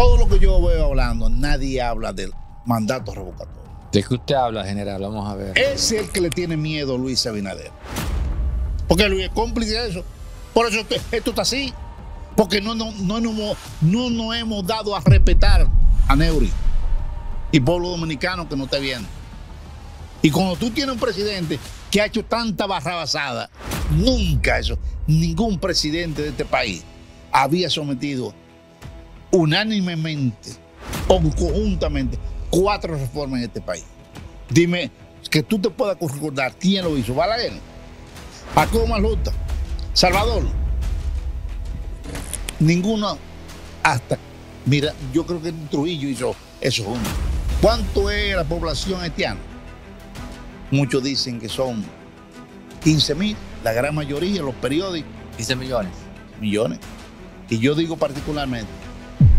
todo lo que yo veo hablando, nadie habla del mandato revocatorio. ¿De qué usted habla, general? Vamos a ver. Es el que le tiene miedo Luis Abinader. Porque Luis es cómplice de eso. Por eso esto, está así. Porque no, no, no, no, nos hemos dado a respetar a Neuri y pueblo dominicano que no está viendo. Y cuando tú tienes un presidente que ha hecho tanta barrabasada, nunca eso, ningún presidente de este país había sometido unánimemente o conjuntamente cuatro reformas en este país. Dime que tú te puedas recordar quién lo hizo. cómo Paco Luta, Salvador. Ninguno hasta. Mira, yo creo que Trujillo hizo eso uno. ¿Cuánto es la población haitiana? Muchos dicen que son 15 mil, la gran mayoría, los periódicos. 15 millones. Millones. Y yo digo particularmente,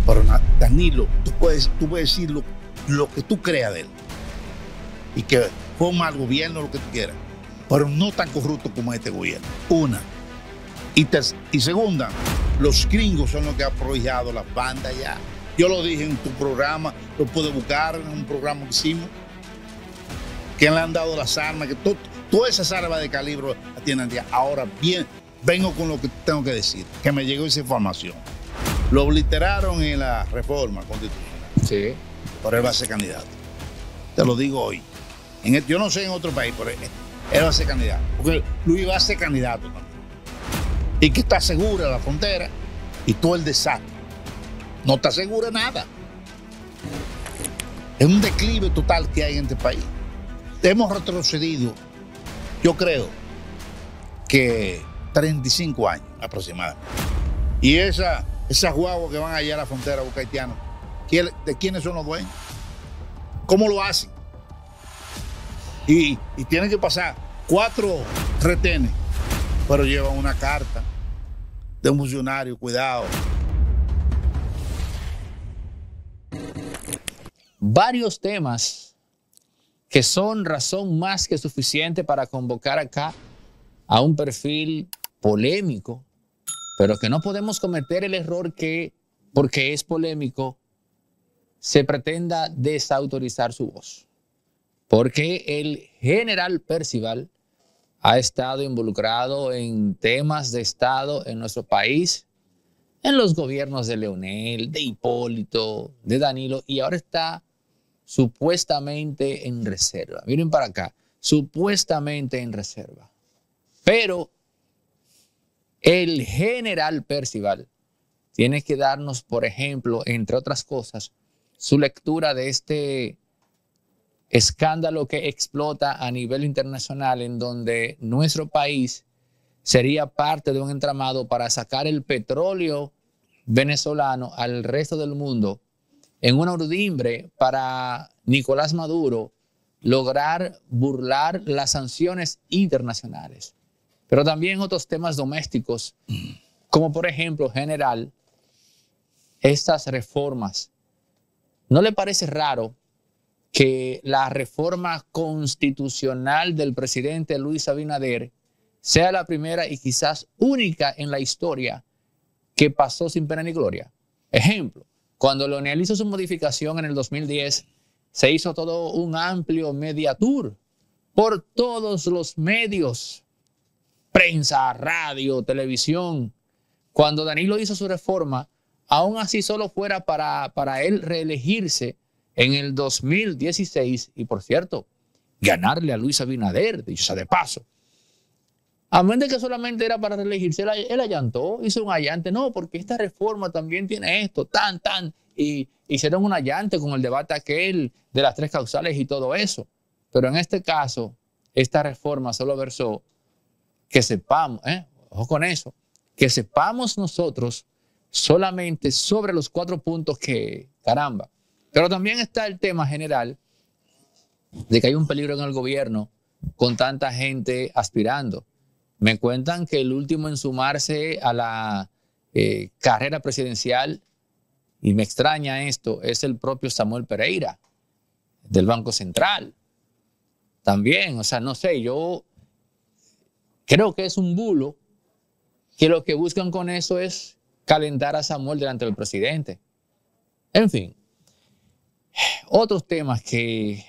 pero Danilo, tú puedes, tú puedes decir lo, que tú creas de él. Y que fue al gobierno, lo que tú quieras. Pero no tan corrupto como este gobierno. Una. Y, y segunda, los gringos son los que han aprovechado las bandas ya. Yo lo dije en tu programa, lo pude buscar en un programa que hicimos. Que le han dado las armas, que todas esas armas de calibro la tienen ya. Ahora bien, vengo con lo que tengo que decir, que me llegó esa información. Lo obliteraron en la reforma constitucional. Sí. Pero él va a ser candidato. Te lo digo hoy. yo no sé en otro país, pero él, va a ser candidato. Porque Luis va a ser candidato Y que está segura la frontera y todo el desastre. No está segura nada. Es un declive total que hay en este país. Hemos retrocedido, yo creo, que 35 años aproximadamente. Y esa esas guaguas que van allá a la frontera a ¿de quiénes son los dueños? ¿Cómo lo hacen? Y, y tienen que pasar cuatro retenes, pero llevan una carta de un funcionario, cuidado. Varios temas que son razón más que suficiente para convocar acá a un perfil polémico pero que no podemos cometer el error que, porque es polémico, se pretenda desautorizar su voz. Porque el general Percival ha estado involucrado en temas de Estado en nuestro país, en los gobiernos de Leonel, de Hipólito, de Danilo, y ahora está supuestamente en reserva. Miren para acá, supuestamente en reserva. Pero el general Percival tiene que darnos, por ejemplo, entre otras cosas, su lectura de este escándalo que explota a nivel internacional en donde nuestro país sería parte de un entramado para sacar el petróleo venezolano al resto del mundo en una urdimbre para Nicolás Maduro lograr burlar las sanciones internacionales pero también otros temas domésticos, como por ejemplo, general, estas reformas. ¿No le parece raro que la reforma constitucional del presidente Luis Abinader sea la primera y quizás única en la historia que pasó sin pena ni gloria? Ejemplo, cuando Leonel hizo su modificación en el 2010, se hizo todo un amplio media tour por todos los medios prensa, radio, televisión. Cuando Danilo hizo su reforma, aún así solo fuera para, para él reelegirse en el 2016 y, por cierto, ganarle a Luis Abinader, dicho sea de paso. A menos que solamente era para reelegirse, él, él, allantó, hizo un allante, no, porque esta reforma también tiene esto, tan, tan, y hicieron un allante con el debate aquel de las tres causales y todo eso. Pero en este caso, esta reforma solo versó que sepamos, ¿eh? ojo con eso, que sepamos nosotros solamente sobre los cuatro puntos que, caramba. Pero también está el tema general de que hay un peligro en el gobierno con tanta gente aspirando. Me cuentan que el último en sumarse a la eh, carrera presidencial, y me extraña esto, es el propio Samuel Pereira, del Banco Central. También, o sea, no sé, yo Creo que es un bulo que lo que buscan con eso es calentar a Samuel delante del presidente. En fin, otros temas que,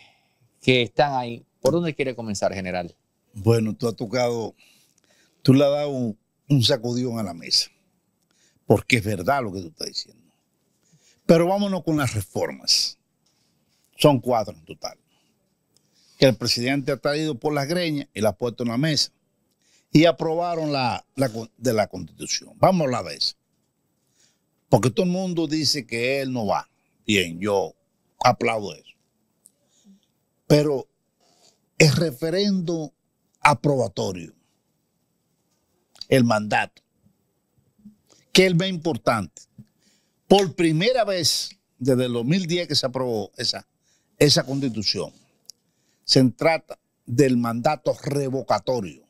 están ahí. ¿Por dónde quiere comenzar, general? Bueno, tú has tocado, tú le has dado un, un sacudión a la mesa, porque es verdad lo que tú estás diciendo. Pero vámonos con las reformas. Son cuatro en total. Que el presidente ha traído por las greñas y las ha puesto en la mesa y aprobaron la, de la constitución. Vamos a vez, Porque todo el mundo dice que él no va. Bien, yo aplaudo eso. Pero el referendo aprobatorio, el mandato, que es más importante. Por primera vez desde el 2010 que se aprobó esa, esa constitución, se trata del mandato revocatorio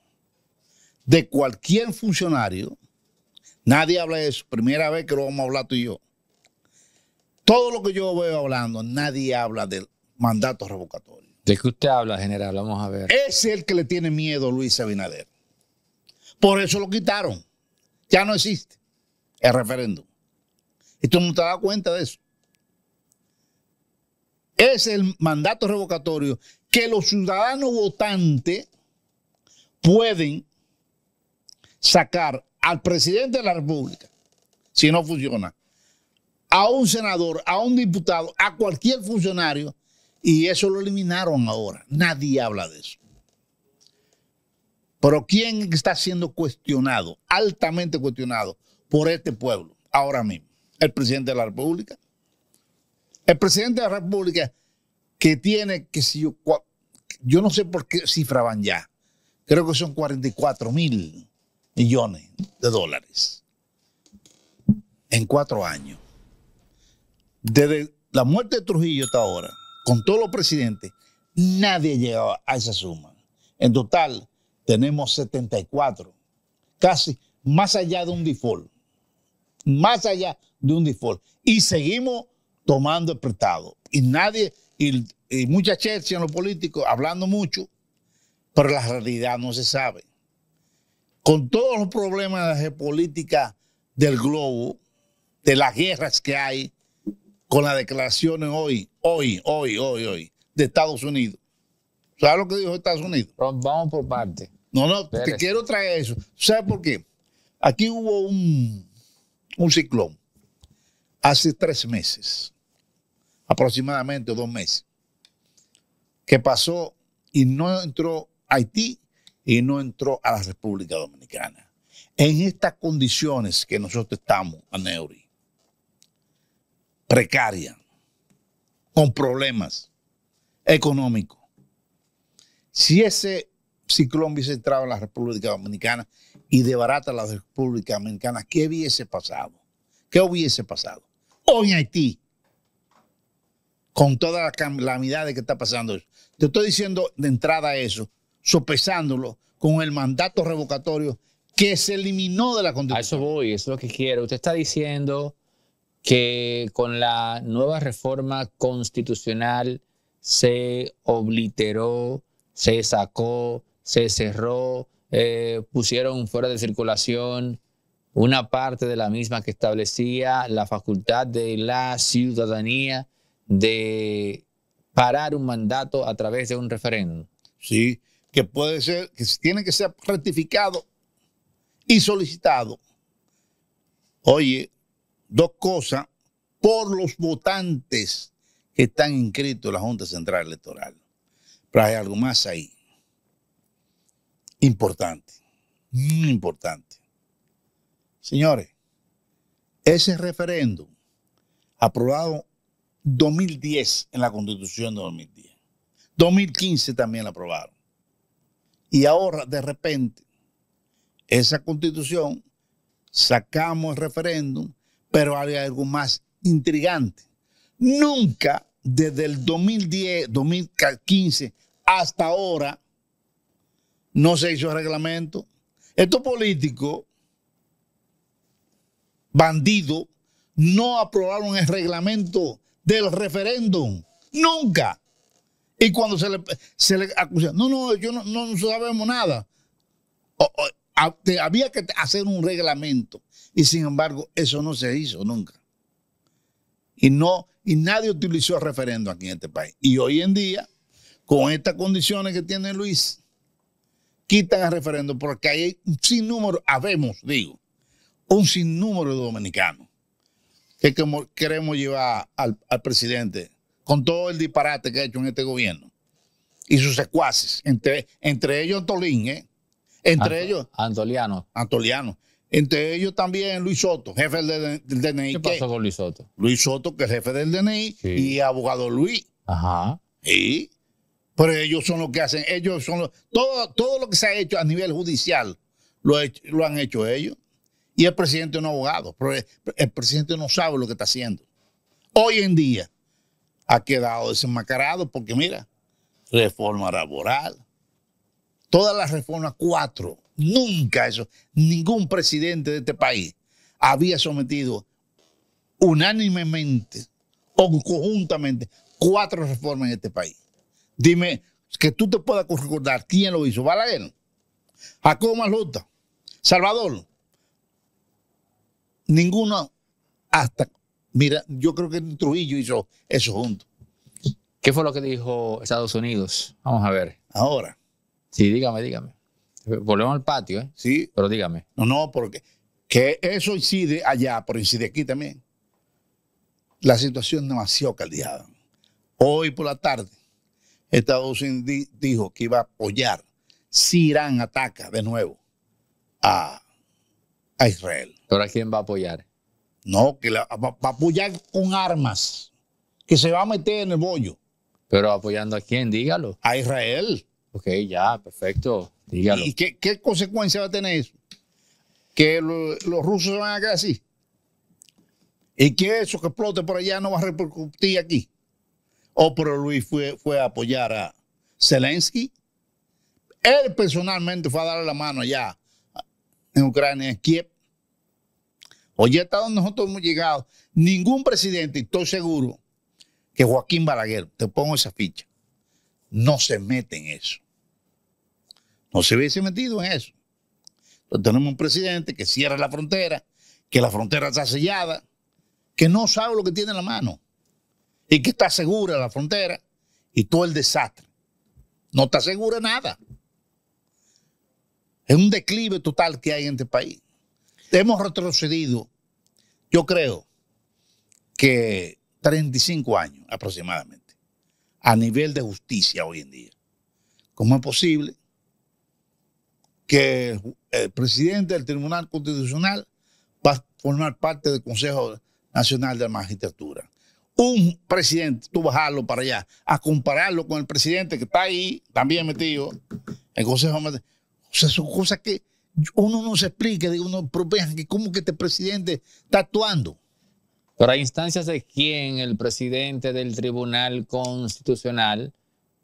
de cualquier funcionario, nadie habla de eso, primera vez que lo vamos a hablar tú y yo. Todo lo que yo veo hablando, nadie habla del mandato revocatorio. ¿De qué usted habla, general? Vamos a ver. Es el que le tiene miedo Luis Abinader. Por eso lo quitaron. Ya no existe el referéndum. Y tú no te das cuenta de eso. Es el mandato revocatorio que los ciudadanos votantes pueden sacar al presidente de la República, si no funciona, a un senador, a un diputado, a cualquier funcionario, y eso lo eliminaron ahora. Nadie habla de eso. Pero ¿quién está siendo cuestionado, altamente cuestionado por este pueblo ahora mismo? El presidente de la República. El presidente de la República que tiene, que si yo, yo no sé por qué cifraban ya, creo que son 44 mil millones de dólares en cuatro años. Desde la muerte de Trujillo hasta ahora, con todos los presidentes, nadie llegado a esa suma. En total, tenemos 74, casi más allá de un default, más allá de un default. Y seguimos tomando el prestado. Y nadie, y, mucha en los políticos, hablando mucho, pero la realidad no se sabe con todos los problemas de política del globo, de las guerras que hay, con las declaraciones hoy, hoy, hoy, hoy, hoy, de Estados Unidos. ¿Sabes lo que dijo Estados Unidos? Vamos por parte. No, no, te quiero traer eso. ¿Sabes por qué? Aquí hubo un, un ciclón hace tres meses, aproximadamente dos meses, que pasó y no entró Haití y no entró a la República Dominicana. En estas condiciones que nosotros estamos, Aneuri, precaria, con problemas económicos, si ese ciclón hubiese entrado a la República Dominicana y debarata la República Dominicana, ¿qué hubiese pasado? ¿Qué hubiese pasado? Hoy en Haití, con todas las calamidades que está pasando, te estoy diciendo de entrada eso, sopesándolo con el mandato revocatorio que se eliminó de la Constitución. A eso voy, eso es lo que quiero. Usted está diciendo que con la nueva reforma constitucional se obliteró, se sacó, se cerró, eh, pusieron fuera de circulación una parte de la misma que establecía la facultad de la ciudadanía de parar un mandato a través de un referéndum. Sí, que puede ser, que tiene que ser rectificado y solicitado. Oye, dos cosas por los votantes que están inscritos en la Junta Central Electoral. Pero hay algo más ahí. Importante. Muy importante. Señores, ese referéndum aprobado 2010 en la Constitución de 2010. 2015 también lo aprobaron. Y ahora, de repente, esa constitución, sacamos el referéndum, pero hay algo más intrigante. Nunca desde el 2010, 2015 hasta ahora, no se hizo el reglamento. Estos políticos, bandidos, no aprobaron el reglamento del referéndum. Nunca. Y cuando se le, se le no, no, yo no, sabemos nada. había que hacer un reglamento. Y sin embargo, eso no se hizo nunca. Y, no, y nadie utilizó el referendo aquí en este país. Y hoy en día, con estas condiciones que tiene Luis, quitan el referendo porque hay un sinnúmero, habemos, digo, un sinnúmero de dominicanos que queremos llevar al, al presidente con todo el disparate que ha hecho en este gobierno y sus secuaces, entre, entre ellos Antolín ¿eh? entre ellos Antoliano. Antoliano. Entre ellos también Luis Soto, jefe del, DNI. ¿Qué pasó con Luis Soto? Luis Soto, que es jefe del DNI, y abogado Luis. Ajá. Y Pero ellos son los que hacen, ellos son Todo, todo lo que se ha hecho a nivel judicial lo, lo han hecho ellos. Y el presidente no abogado, pero el presidente no sabe lo que está haciendo. Hoy en día, ha quedado desenmascarado porque mira, reforma laboral, todas las reformas cuatro, nunca eso, ningún presidente de este país había sometido unánimemente o conjuntamente cuatro reformas en este país. Dime que tú te puedas recordar quién lo hizo. Balaguer, Jacobo Maluta, Salvador. Ninguno hasta Mira, yo creo que Trujillo hizo eso junto. ¿Qué fue lo que dijo Estados Unidos? Vamos a ver. Ahora. Sí, dígame, dígame. Volvemos al patio, ¿eh? Sí. Pero dígame. No, no, porque que eso incide allá, pero incide aquí también. La situación es demasiado caldeada. Hoy por la tarde, Estados Unidos dijo que iba a apoyar si Irán ataca de nuevo a, a Israel. ¿Pero a quién va a apoyar? No, que la, va a apoyar con armas, que se va a meter en el bollo. Pero apoyando a quién, dígalo. A Israel. Ok, ya, perfecto, dígalo. ¿Y qué, consecuencia va a tener eso? ¿Que los rusos van a quedar así? ¿Y que eso que explote por allá no va a repercutir aquí? ¿O oh, pero Luis fue, fue a apoyar a Zelensky? Él personalmente fue a darle la mano allá en Ucrania, en Kiev. Oye, hasta donde nosotros hemos llegado, ningún presidente, y estoy seguro que Joaquín Balaguer, te pongo esa ficha, no se mete en eso. No se hubiese metido en eso. Entonces tenemos un presidente que cierra la frontera, que la frontera está sellada, que no sabe lo que tiene en la mano y que está segura la frontera y todo el desastre. No está segura nada. Es un declive total que hay en este país hemos retrocedido, yo creo, que 35 años aproximadamente a nivel de justicia hoy en día. ¿Cómo es posible que el presidente del Tribunal Constitucional va a formar parte del Consejo Nacional de la Magistratura? Un presidente, tú bajarlo para allá, a compararlo con el presidente que está ahí, también metido, el Consejo Nacional. O sea, son cosas que uno no se explica, uno propia que cómo que este presidente está actuando. Pero a instancias de quién? el presidente del Tribunal Constitucional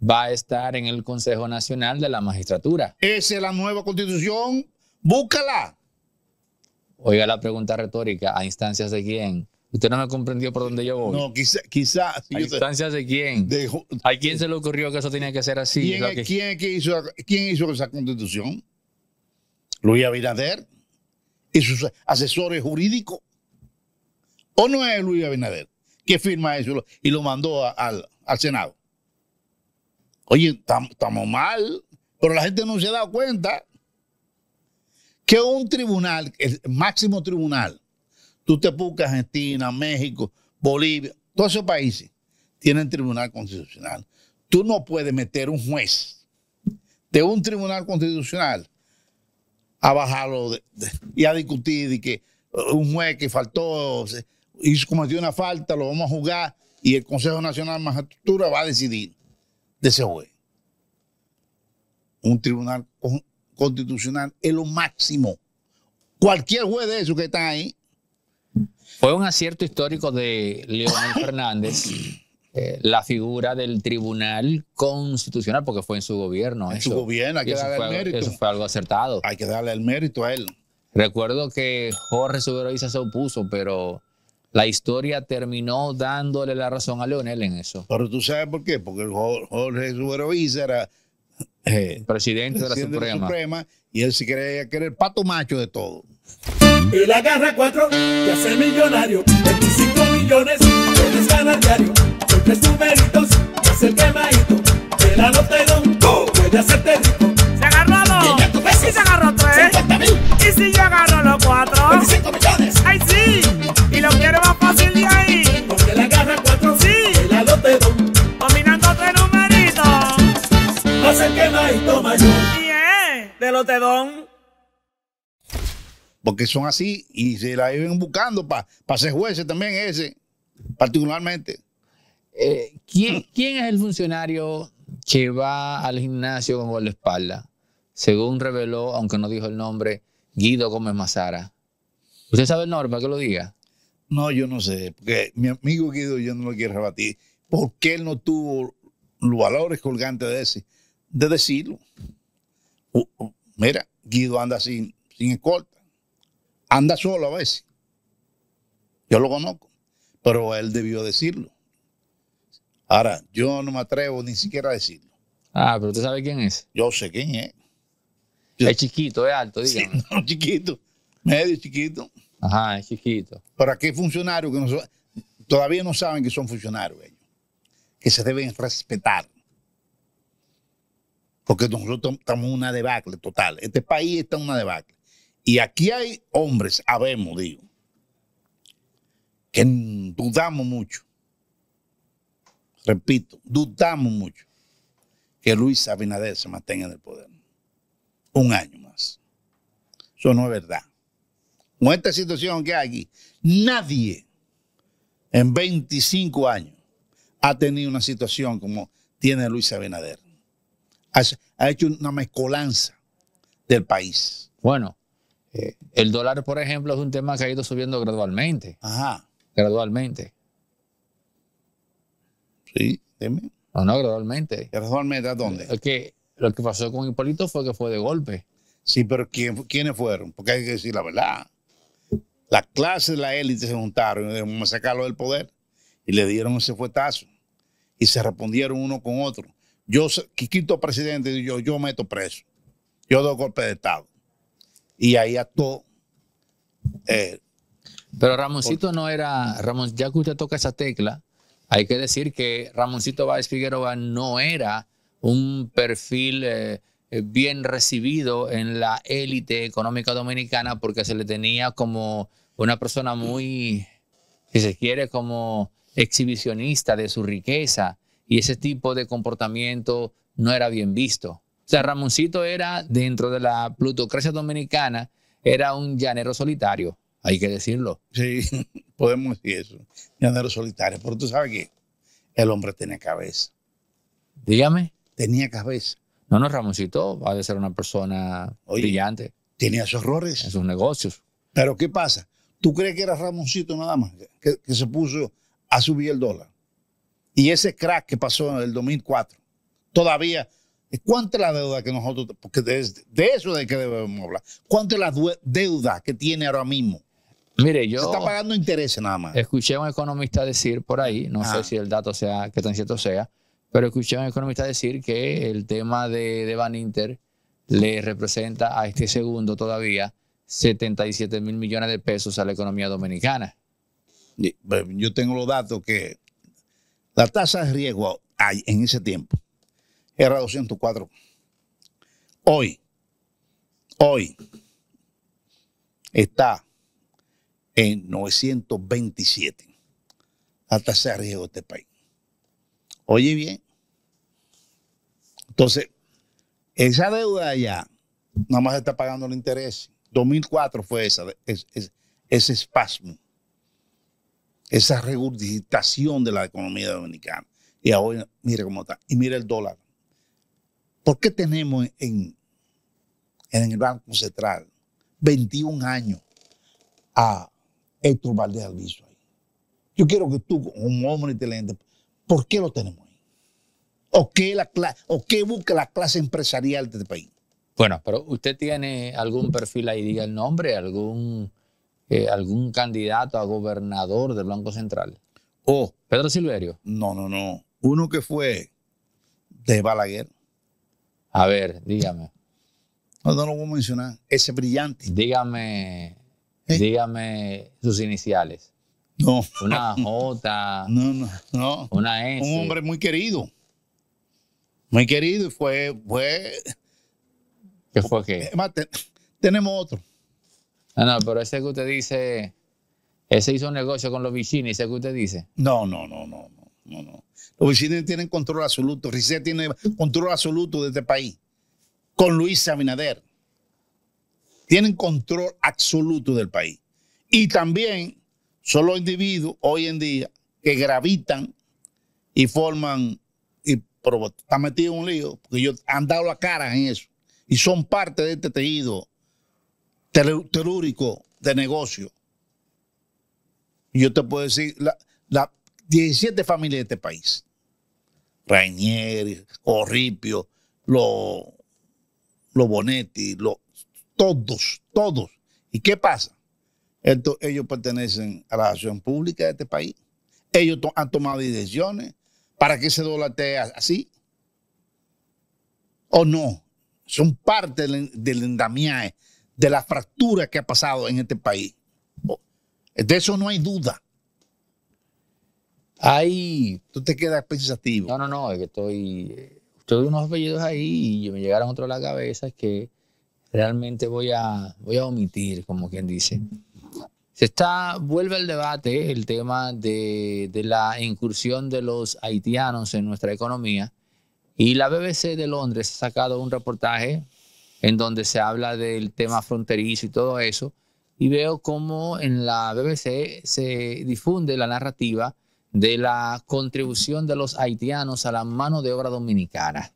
va a estar en el Consejo Nacional de la Magistratura. Esa es la nueva constitución, búscala. Oiga la pregunta retórica, ¿a instancias de quién? Usted no me comprendió por dónde yo voy. No, quizás. Quizá, ¿A instancias de quién? De, ¿A quién se le ocurrió que eso tenía que ser así? ¿Quién, ¿Quién hizo esa constitución? Luis Abinader y sus asesores jurídicos. ¿O no es Luis Abinader que firma eso y lo mandó al, Senado? Oye, estamos mal, pero la gente no se ha dado cuenta que un tribunal, el máximo tribunal, tú te buscas Argentina, México, Bolivia, todos esos países tienen tribunal constitucional. Tú no puedes meter un juez de un tribunal constitucional a bajarlo y a discutir de que uh, un juez que faltó y cometió una falta, lo vamos a jugar y el Consejo Nacional de Magistratura va a decidir de ese juez. Un tribunal constitucional es lo máximo. Cualquier juez de esos que está ahí. Fue un acierto histórico de Leonel Fernández eh, la figura del Tribunal Constitucional, porque fue en su gobierno. En su gobierno, que darle fue, el Eso fue algo acertado. Hay que darle el mérito a él. Recuerdo que Jorge Suberoiza se opuso, pero la historia terminó dándole la razón a Leonel en eso. Pero tú sabes por qué, porque Jorge Suberoiza era eh, presidente, de la, Suprema. y él se creía que era el pato macho de todo. Y la garra cuatro de hacer millonario, 25 millones puedes ganar diario tres numeritos, es el quemadito, te la loterón, puede hacerte rico. Se agarró dos, y, se agarró tres, y si yo agarro los cuatro, 25 millones, ay sí, y lo quiero más fácil de ahí, porque le agarra cuatro, sí, de la lotedón. dominando tres numeritos, hace el quemadito mayor. Y yeah, de lotedón porque son así y se la viven buscando para pa ser jueces también ese, particularmente. Eh, ¿quién, es el funcionario que va al gimnasio con gol de espalda? Según reveló, aunque no dijo el nombre, Guido Gómez Mazara. ¿Usted sabe el nombre para que lo diga? No, yo no sé, porque mi amigo Guido yo no lo quiero rebatir. ¿Por qué él no tuvo los valores colgantes de, ese, decirlo? mira, Guido anda sin, sin escolta, anda solo a veces. Yo lo conozco, pero él debió decirlo. Ahora, yo no me atrevo ni siquiera a decirlo. Ah, pero usted sabe quién es. Yo sé quién es. Es chiquito, es alto, dígame. Sí, chiquito, medio chiquito. Ajá, es chiquito. Pero aquí hay funcionarios que no todavía no saben que son funcionarios ellos, que se deben respetar. Porque nosotros estamos en una debacle total. Este país está en una debacle. Y aquí hay hombres, habemos, digo, que dudamos mucho repito, dudamos mucho que Luis Abinader se mantenga en el poder. Un año más. Eso no es verdad. Con esta situación que hay aquí, nadie en 25 años ha tenido una situación como tiene Luis Abinader. Ha, hecho una mezcolanza del país. Bueno, eh. el dólar, por ejemplo, es un tema que ha ido subiendo gradualmente. Ajá. Gradualmente. Sí, dime. No, gradualmente. ¿Gradualmente a dónde? lo que pasó con Hipólito fue que fue de golpe. Sí, pero ¿quién, ¿quiénes fueron? Porque hay que decir la verdad. Las clases de la élite se juntaron y sacarlo del poder. Y le dieron ese fuetazo. Y se respondieron uno con otro. Yo, Quiquito presidente, yo, yo meto preso. Yo doy golpe de Estado. Y ahí actuó. Eh, pero Ramoncito no era. Ramón, ya que usted toca esa tecla, hay que decir que Ramoncito Báez Figueroa no era un perfil eh, eh, bien recibido en la élite económica dominicana porque se le tenía como una persona muy, si se quiere, como exhibicionista de su riqueza y ese tipo de comportamiento no era bien visto. O sea, Ramoncito era, dentro de la plutocracia dominicana, era un llanero solitario. Hay que decirlo. Sí, podemos decir eso. Llanero solitario. Pero tú sabes que el hombre tenía cabeza. Dígame. Tenía cabeza. No, no, Ramoncito Ha de ser una persona brillante. Tenía sus errores. En sus negocios. Pero ¿qué pasa? ¿Tú crees que era Ramoncito nada más que, se puso a subir el dólar? Y ese crack que pasó en el 2004, todavía ¿Cuánta es la deuda que nosotros, porque de, eso de que debemos hablar? ¿Cuánta es la deuda que tiene ahora mismo Mire, yo. Se está pagando interés nada más. Escuché a un economista decir por ahí, no sé si el dato sea, que tan cierto sea, pero escuché a un economista decir que el tema de, de Van Inter le representa a este segundo todavía 77 mil millones de pesos a la economía dominicana. Pues, yo tengo los datos que la tasa de riesgo hay en ese tiempo era 204. Hoy, hoy está en 927. Hasta se arriesgó este país. Oye bien. Entonces, esa deuda allá, nada más está pagando el interés. 2004 fue esa, ese espasmo, esa regurgitación de la economía dominicana. Y ahora, mire cómo está. Y mire el dólar. ¿Por qué tenemos en el Banco Central 21 años a Héctor Valdés Alviso ahí. Yo quiero que tú, un hombre inteligente, ¿por qué lo tenemos ahí? ¿O qué, busca la clase empresarial de este país? Bueno, pero usted tiene algún perfil ahí, diga el nombre, algún, eh, algún candidato a gobernador del Banco Central. ¿O Pedro Silverio? No, no, no. Uno que fue de Balaguer. A ver, dígame. no lo voy a mencionar. Ese brillante. Dígame ¿Eh? Dígame sus iniciales. No. Una J. No, no, no. Una S. Un hombre muy querido. Muy querido y fue, fue. ¿Qué fue qué? tenemos otro. No, ah, no, pero ese que usted dice. Ese hizo un negocio con los Vicini, ese que usted dice. No, no, no, no, no, no, Los Vicini tienen control absoluto. Ricet tiene control absoluto de este país. Con Luis Abinader tienen control absoluto del país. Y también son los individuos hoy en día que gravitan y forman, y está metido en un lío, porque ellos han dado la cara en eso, y son parte de este tejido telúrico de negocio. Yo te puedo decir, las 17 familias de este país, Rainier, Corripio, los Bonetti, los todos, todos. ¿Y qué pasa? ellos pertenecen a la acción pública de este país. Ellos han tomado decisiones para que ese dólar así. ¿O no? Son parte del, del endamiaje, de la fractura que ha pasado en este país. De eso no hay duda. Ahí. Tú te quedas pensativo. No, no, no, es que estoy. Eh, unos apellidos ahí y me llegaron otros a la cabeza que realmente voy a, voy a omitir, como quien dice. Se está, vuelve al debate el tema de, de, la incursión de los haitianos en nuestra economía y la BBC de Londres ha sacado un reportaje en donde se habla del tema fronterizo y todo eso y veo cómo en la BBC se difunde la narrativa de la contribución de los haitianos a la mano de obra dominicana.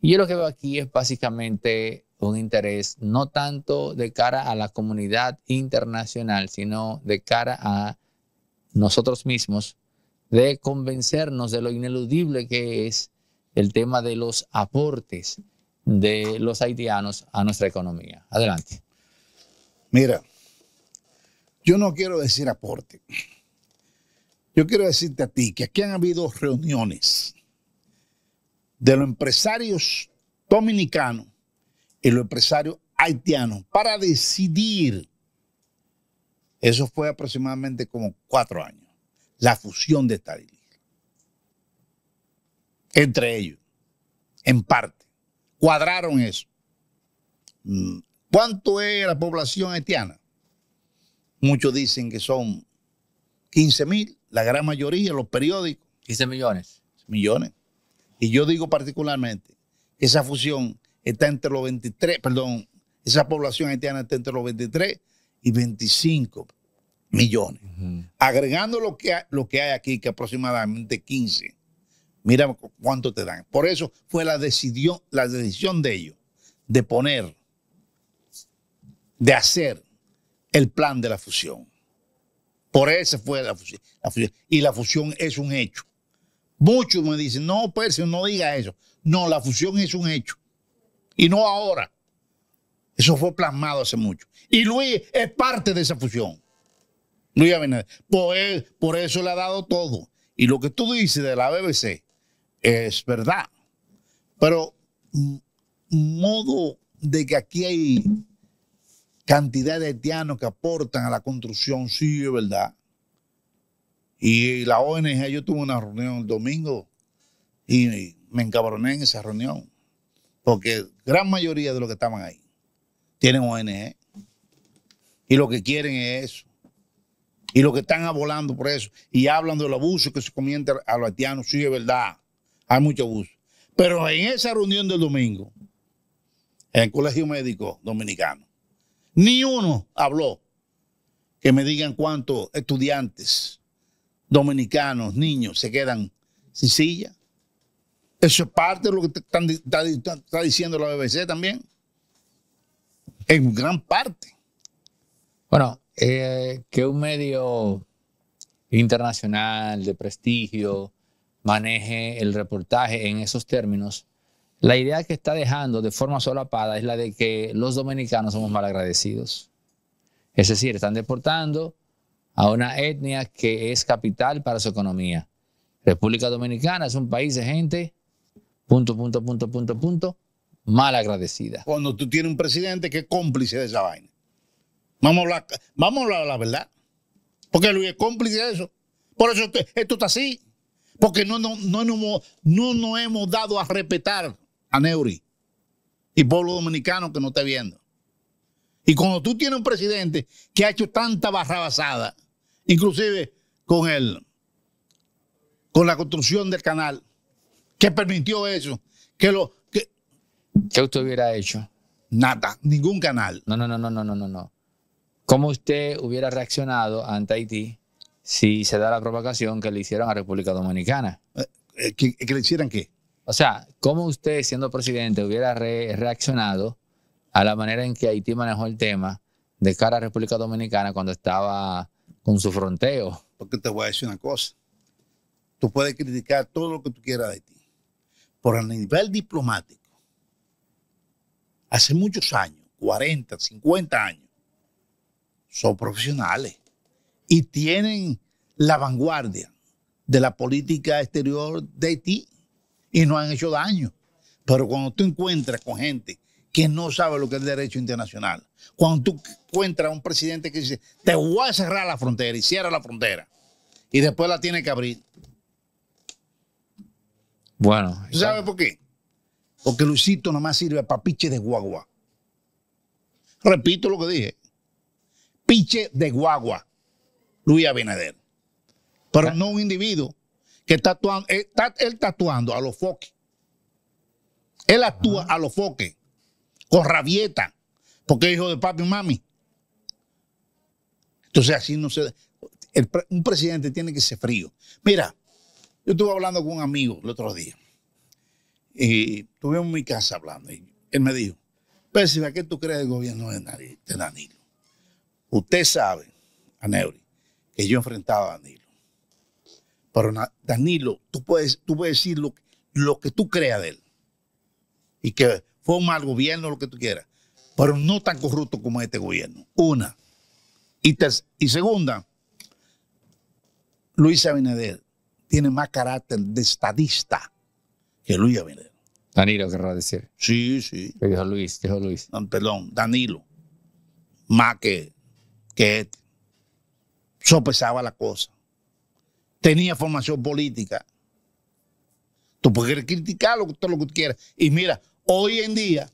Y yo lo que veo aquí es básicamente un interés no tanto de cara a la comunidad internacional, sino de cara a nosotros mismos, de convencernos de lo ineludible que es el tema de los aportes de los haitianos a nuestra economía. Adelante. Mira, yo no quiero decir aporte. Yo quiero decirte a ti que aquí han habido reuniones de los empresarios dominicanos ...y los empresarios haitianos... para decidir. Eso fue aproximadamente como cuatro años, la fusión de esta Entre ellos, en parte, cuadraron eso. Mm, ¿Cuánto es la población haitiana? Muchos dicen que son 15 mil, la gran mayoría, los periódicos. 15 millones. Millones. Y yo digo particularmente esa fusión está entre los 23, perdón, esa población haitiana está entre los 23 y 25 millones. Agregando lo que, lo que hay aquí, que aproximadamente 15. Mira cuánto te dan. Por eso fue la decisión, la decisión de ellos de poner, de hacer el plan de la fusión. Por eso fue la fusión, Y la fusión es un hecho. Muchos me dicen, no, Pérez, pues, no diga eso. No, la fusión es un hecho y no ahora. Eso fue plasmado hace mucho. Y Luis es parte de esa fusión. Luis Abinader. Por, eso le ha dado todo. Y lo que tú dices de la BBC es verdad. Pero mm, modo de que aquí hay cantidad de haitianos que aportan a la construcción, sí, es verdad. Y la ONG, yo tuve una reunión el domingo y me encabroné en esa reunión. Porque gran mayoría de los que estaban ahí tienen ONG. Y lo que quieren es eso. Y lo que están abolando por eso. Y hablan del abuso que se comienza a los haitianos. Sí, es verdad. Hay mucho abuso. Pero en esa reunión del domingo, en el Colegio Médico Dominicano, ni uno habló que me digan cuántos estudiantes dominicanos, niños, se quedan sin silla. Eso es parte de lo que está, diciendo la BBC también. En gran parte. Bueno, eh, que un medio internacional de prestigio maneje el reportaje en esos términos, la idea que está dejando de forma solapada es la de que los dominicanos somos malagradecidos. Es decir, están deportando a una etnia que es capital para su economía. República Dominicana es un país de gente punto, punto, punto, punto, punto, mal agradecida. Cuando tú tienes un presidente que es cómplice de esa vaina. Vamos a hablar, vamos la verdad. Porque Luis es cómplice de eso. Por eso esto está así. Porque no, no, no, no, nos hemos dado a respetar a Neuri y pueblo dominicano que no está viendo. Y cuando tú tienes un presidente que ha hecho tanta barrabasada, inclusive con él. con la construcción del canal, ¿Qué permitió eso. lo, ¿Qué usted hubiera hecho? Nada, ningún canal. No, no, no, no, no, no, no. ¿Cómo usted hubiera reaccionado ante Haití si se da la provocación que le hicieron a República Dominicana? Eh, eh, eh, ¿Que, le hicieran qué? O sea, ¿cómo usted siendo presidente hubiera reaccionado a la manera en que Haití manejó el tema de cara a República Dominicana cuando estaba con su fronteo? Porque te voy a decir una cosa. Tú puedes criticar todo lo que tú quieras de Haití por el nivel diplomático, hace muchos años, 40, 50 años, son profesionales y tienen la vanguardia de la política exterior de ti y no han hecho daño. Pero cuando tú encuentras con gente que no sabe lo que es el derecho internacional, cuando tú encuentras a un presidente que dice, te voy a cerrar la frontera y cierra la frontera, y después la tiene que abrir, bueno. sabes por qué? Porque Luisito nomás sirve para piche de guagua. Repito lo que dije. Piche de guagua. Luis Abinader. Pero no un individuo que está actuando, eh, él, está, actuando a los foques. Él actúa a los foques, con rabieta, porque es hijo de papi y mami. Entonces así no se... un presidente tiene que ser frío. Mira, yo estuve hablando con un amigo el otro día. Y estuvimos en mi casa hablando. Y él me dijo, ¿a ¿qué tú crees del gobierno de Danilo? Usted sabe, Aneuri, que yo enfrentaba a Danilo. Pero Danilo, tú puedes, tú decir lo, que tú creas de él. Y que fue un mal gobierno, lo que tú quieras. Pero no tan corrupto como este gobierno. Una. Y, y segunda, Luis Abinader tiene más carácter de estadista que Luis Abinader. Danilo querrá decir. Sí, sí. dijo Luis, dijo Luis. Ah, perdón, Danilo. Más que, que este. Sopesaba la cosa. Tenía formación política. Tú puedes criticarlo todo lo que tú quieras. Y mira, hoy en día,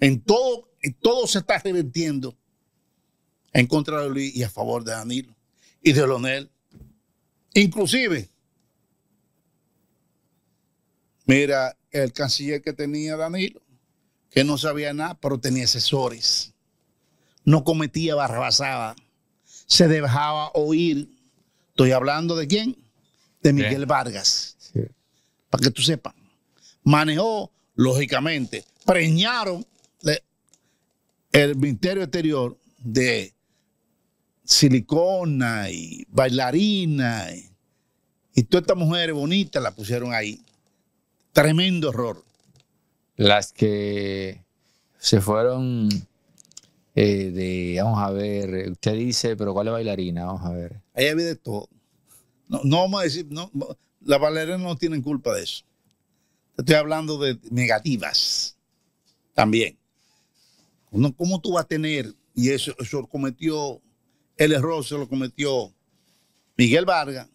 en todo, todo se está revirtiendo en contra de Luis y a favor de Danilo y de Lonel. Inclusive, mira, el canciller que tenía Danilo, que no sabía nada, pero tenía asesores, no cometía barrabasada, se dejaba oír. Estoy hablando de quién? De Miguel Vargas. Para que tú sepas. Manejó, lógicamente, preñaron el Ministerio Exterior de silicona y bailarina. Y, todas estas mujeres bonitas la pusieron ahí. Tremendo error. Las que se fueron eh, de, vamos a ver, usted dice, pero ¿cuál es bailarina? Vamos a ver. Ahí había de todo. No, no vamos a decir, no, las bailarinas no tienen culpa de eso. Estoy hablando de negativas también. ¿Cómo tú vas a tener? Y eso, eso cometió el error se lo cometió Miguel Vargas,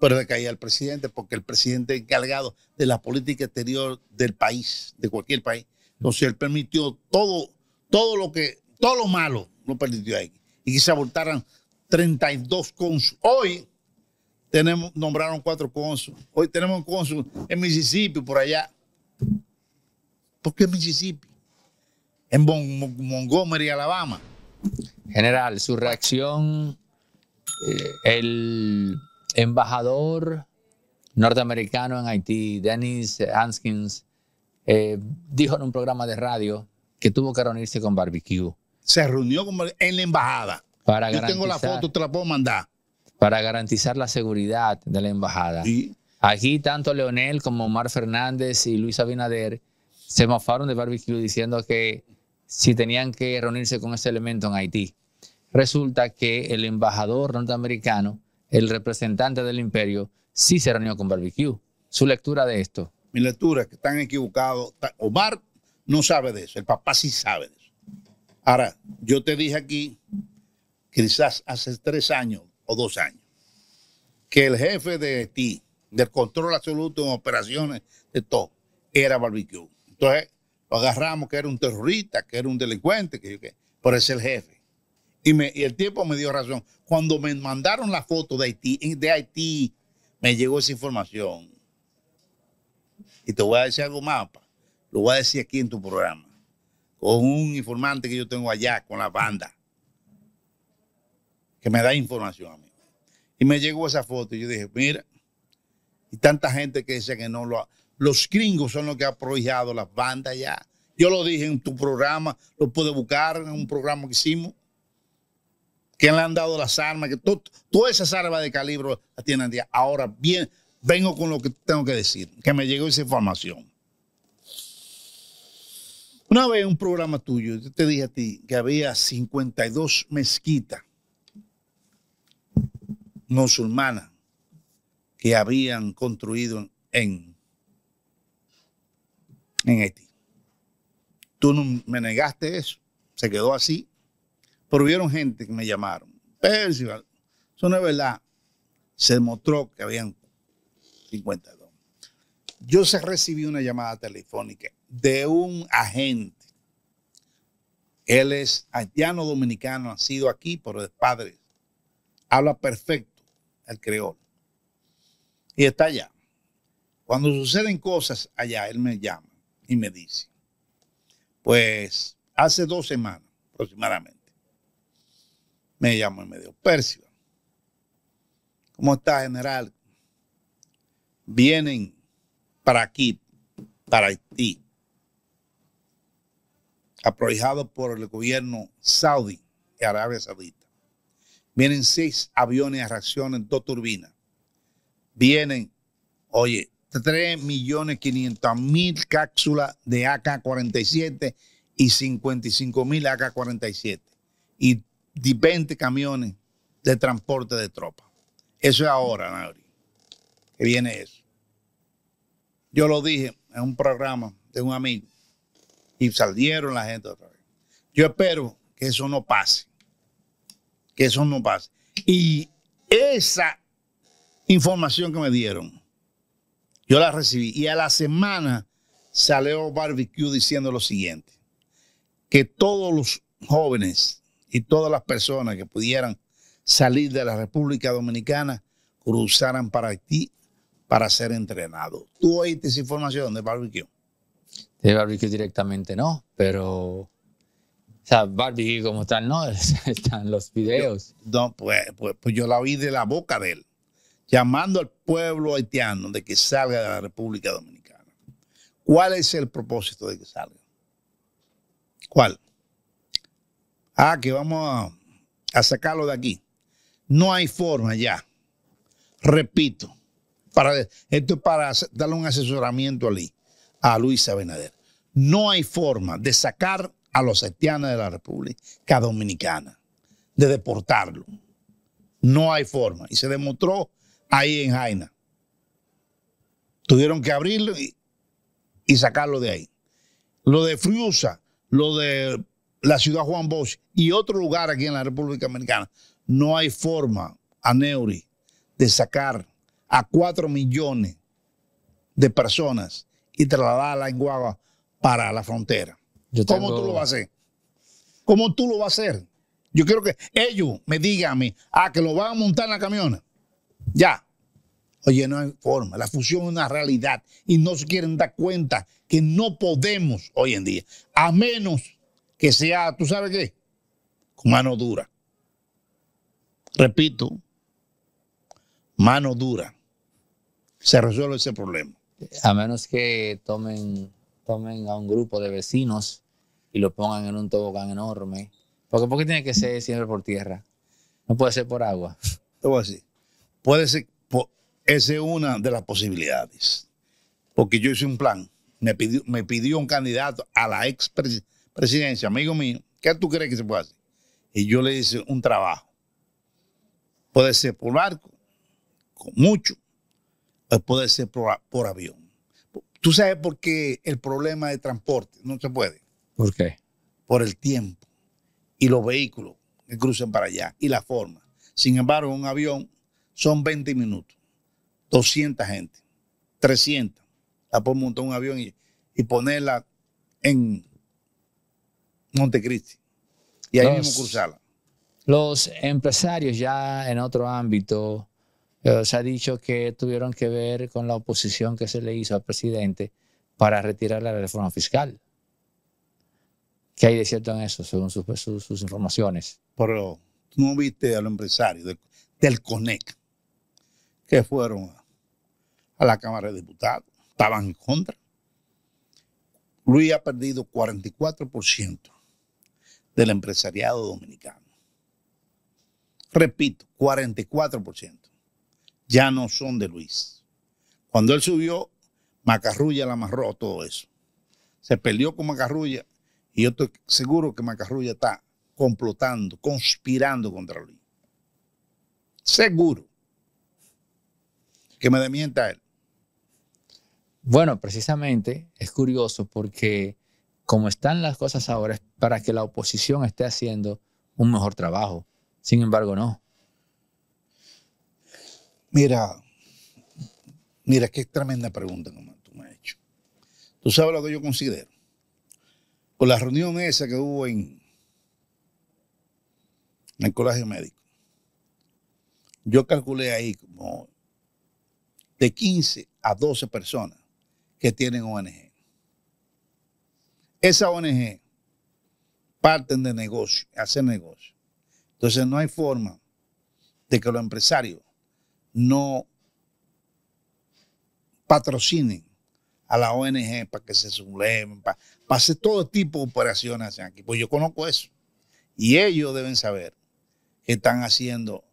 pero le caía al presidente porque el presidente encargado de la política exterior del país, de cualquier país. Entonces él permitió todo, todo lo que, todo lo malo lo permitió ahí. Y que se abortaran 32 cónsules. Hoy tenemos, nombraron cuatro cónsules. Hoy tenemos un cónsul en Mississippi, por allá. ¿Por qué en Mississippi? En Montgomery, Alabama. General, su reacción, eh, el embajador norteamericano en Haití, Dennis Hanskins, eh, dijo en un programa de radio que tuvo que reunirse con Barbecue. Se reunió en la embajada. Para Yo tengo la foto, te la puedo mandar. Para garantizar la seguridad de la embajada. Aquí tanto Leonel como Omar Fernández y Luis Abinader se mofaron de Barbecue diciendo que si tenían que reunirse con ese elemento en Haití. Resulta que el embajador norteamericano, el representante del imperio, sí se reunió con Barbecue. Su lectura de esto. Mi lectura es que están equivocados. Omar no sabe de eso, el papá sí sabe de eso. Ahora, yo te dije aquí, quizás hace tres años o dos años, que el jefe de ti, del control absoluto en operaciones de todo, era Barbecue. Entonces, agarramos que era un terrorista, que era un delincuente, que pero es el jefe. Y, el tiempo me dio razón. Cuando me mandaron la foto de Haití, de Haití, me llegó esa información. Y te voy a decir algo más, lo voy a decir aquí en tu programa, con un informante que yo tengo allá, con la banda, que me da información a mí. Y me llegó esa foto y yo dije, mira, y tanta gente que dice que no lo ha los gringos son los que han aprovechado las bandas ya. Yo lo dije en tu programa, lo pude buscar en un programa que hicimos. Que le han dado las armas, que todas esas armas de calibre las tienen día. Ahora bien, vengo con lo que tengo que decir, que me llegó esa información. Una vez en un programa tuyo, yo te dije a ti que había 52 mezquitas musulmanas que habían construido en en Haití. Tú me negaste eso, se quedó así, pero hubieron gente que me llamaron. Percival, eso no es verdad. Se demostró que habían 52. Yo se recibí una llamada telefónica de un agente. Él es haitiano dominicano, nacido aquí, pero de padres. Habla perfecto el creol. Y está allá. Cuando suceden cosas allá, él me llama y me dice, pues hace dos semanas aproximadamente, me llamó y me dijo, Percio, ¿cómo está general? Vienen para aquí, para Haití, aprovechados por el gobierno saudí y Arabia Saudita. Vienen seis aviones a reacción en dos turbinas. Vienen, oye, 3.500.000 cápsulas de AK-47 y 55.000 AK-47 y 20 camiones de transporte de tropas. Eso es ahora, Nauri, que viene eso. Yo lo dije en un programa de un amigo y salieron la gente otra vez. Yo espero que eso no pase, que eso no pase. Y esa información que me dieron, yo la recibí. Y a la semana salió Barbecue diciendo lo siguiente, que todos los jóvenes y todas las personas que pudieran salir de la República Dominicana cruzaran para ti para ser entrenados. ¿Tú oíste esa información de Barbecue? De Barbecue directamente no, pero... O sea, Barbecue como tal no, están los videos. no, pues, pues, pues yo la oí de la boca de él llamando al pueblo haitiano de que salga de la República Dominicana. ¿Cuál es el propósito de que salga? ¿Cuál? Ah, que vamos a, sacarlo de aquí. No hay forma ya. Repito, esto es para darle un asesoramiento a, a Luis Abinader. No hay forma de sacar a los haitianos de la República Dominicana, de deportarlo. No hay forma. Y se demostró ahí en Jaina. Tuvieron que abrirlo y, sacarlo de ahí. Lo de Friusa, lo de la ciudad Juan Bosch y otro lugar aquí en la República Dominicana, No hay forma a Neuri de sacar a cuatro millones de personas y trasladarla en guagua para la frontera. ¿Cómo tú lo vas a hacer? ¿Cómo tú lo vas a hacer? Yo quiero que ellos me digan a mí, ah, que lo van a montar en la camioneta. Ya. Oye, no hay forma. La fusión es una realidad y no se quieren dar cuenta que no podemos hoy en día, a menos que sea, ¿tú sabes qué? Con mano dura. Repito, mano dura. Se resuelve ese problema. A menos que tomen, tomen a un grupo de vecinos y lo pongan en un tobogán enorme. Porque ¿por qué tiene que ser siempre por tierra? No puede ser por agua. Todo así Puede ser, esa es una de las posibilidades. Porque yo hice un plan. Me pidió, me pidió un candidato a la ex presidencia, amigo mío, ¿qué tú crees que se puede hacer? Y yo le hice un trabajo. Puede ser por barco, con mucho, o puede ser por, por avión. Tú sabes por qué el problema de transporte no se puede. ¿Por qué? Por el tiempo y los vehículos que cruzan para allá y la forma. Sin embargo, un avión son 20 minutos, 200 gente, 300, la pueden montar un avión y, ponerla en Montecristi y ahí mismo cruzarla. Los empresarios ya en otro ámbito eh, se ha dicho que tuvieron que ver con la oposición que se le hizo al presidente para retirar la reforma fiscal. ¿Qué hay de cierto en eso, según sus, sus, informaciones? Pero tú no viste a los empresarios del, Conect que fueron a la Cámara de Diputados, estaban en contra. Luis ha perdido 44% del empresariado dominicano. Repito, 44%. Ya no son de Luis. Cuando él subió, Macarrulla la amarró todo eso. Se perdió con Macarrulla y yo estoy seguro que Macarrulla está complotando, conspirando contra Luis. Seguro que me demienta él? Bueno, precisamente es curioso porque como están las cosas ahora es para que la oposición esté haciendo un mejor trabajo. Sin embargo, no. Mira, mira, qué tremenda pregunta que tú me has hecho. Tú sabes lo que yo considero. Con la reunión esa que hubo en, en el colegio médico, yo calculé ahí como de 15 a 12 personas que tienen ONG. Esa ONG parten de negocio, hacen negocio. Entonces no hay forma de que los empresarios no patrocinen a la ONG para que se subleven, para, hacer todo tipo de operaciones aquí. Pues yo conozco eso. Y ellos deben saber que están haciendo